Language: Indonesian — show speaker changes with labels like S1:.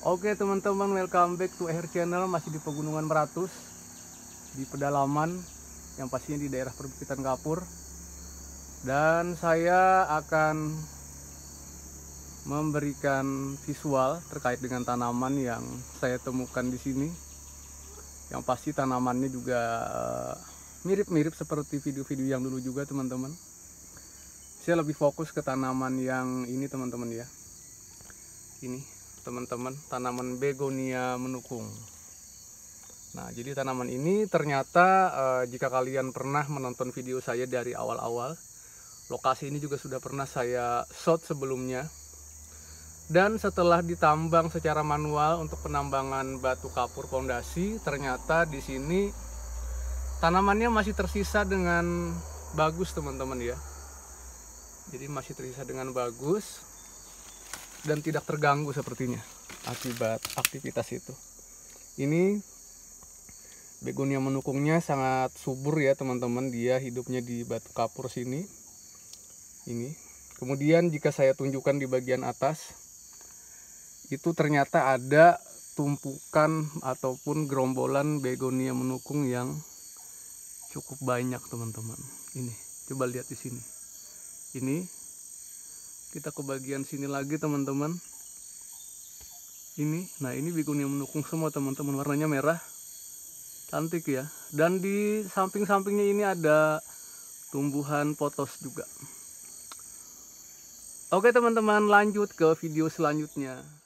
S1: Oke teman-teman welcome back to Air Channel masih di Pegunungan Meratus di pedalaman yang pastinya di daerah perbukitan Kapur dan saya akan memberikan visual terkait dengan tanaman yang saya temukan di sini yang pasti tanamannya juga eh, mirip-mirip seperti video-video yang dulu juga teman-teman saya lebih fokus ke tanaman yang ini teman-teman ya ini teman-teman tanaman begonia menukung Nah jadi tanaman ini ternyata eh, jika kalian pernah menonton video saya dari awal-awal Lokasi ini juga sudah pernah saya shot sebelumnya dan setelah ditambang secara manual untuk penambangan batu kapur pondasi, ternyata di sini tanamannya masih tersisa dengan bagus teman-teman ya. Jadi masih tersisa dengan bagus dan tidak terganggu sepertinya akibat aktivitas itu. Ini begonia menukungnya sangat subur ya teman-teman, dia hidupnya di batu kapur sini. Ini. Kemudian jika saya tunjukkan di bagian atas itu ternyata ada tumpukan ataupun gerombolan begonia menukung yang cukup banyak teman-teman. Ini, coba lihat di sini. Ini kita ke bagian sini lagi teman-teman ini nah ini yang mendukung semua teman-teman warnanya merah cantik ya dan di samping-sampingnya ini ada tumbuhan potos juga oke teman-teman lanjut ke video selanjutnya